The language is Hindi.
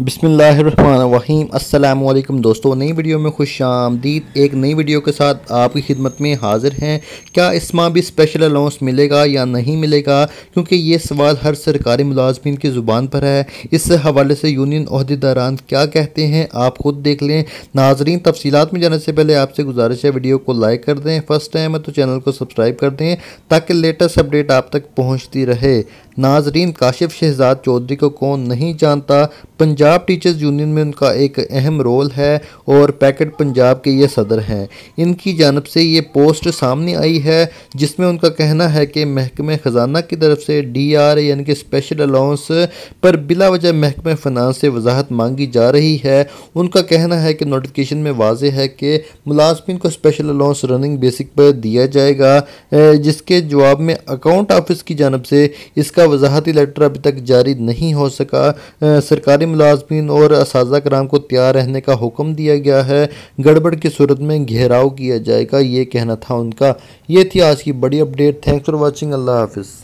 बिसमीम अल्लाम दोस्तों नई वीडियो में खुश आमदीद एक नई वीडियो के साथ आपकी खिदमत में हाजिर हैं क्या इस माह भी स्पेशल अलाउंस मिलेगा या नहीं मिलेगा क्योंकि ये सवाल हर सरकारी मुलाजमीन की ज़ुबान पर है इस हवाले से यूनियन अहदेदारान क्या कहते हैं आप ख़ुद देख लें नाजरीन तफसीत में जाने से पहले आपसे गुजारिश है वीडियो को लाइक कर दें फर्स्ट टाइम है तो चैनल को सब्सक्राइब कर दें ताकि लेटेस्ट अपडेट आप तक पहुँचती रहे नाजरीन काशिफ शहजाद चौधरी को कौन नहीं जानता पंजाब टीचर्स यूनियन में उनका एक अहम रोल है और पैकेट पंजाब के ये सदर हैं इनकी जानब से ये पोस्ट सामने आई है जिसमें उनका कहना है कि महकमे ख़जाना की तरफ से डी आर यानी कि स्पेशल अलाउंस पर बिला वजह महकमे फ़नान से वजाहत मांगी जा रही है उनका कहना है कि नोटिफिकेशन में वाज है कि मुलाजमन को स्पेशल अलाउंस रनिंग बेसिक पर दिया जाएगा जिसके जवाब में अकाउंट ऑफिस की जानब से इसका इसका वजाहती लेटर अभी तक जारी नहीं हो सका सरकारी मुलाजमीन और इस कराम को तैयार रहने का हुक्म दिया गया है गड़बड़ की सूरत में घेराव किया जाएगा ये कहना था उनका ये थी आज की बड़ी अपडेट थैंक्स फॉर वॉचिंग अल्लाह हाफिज़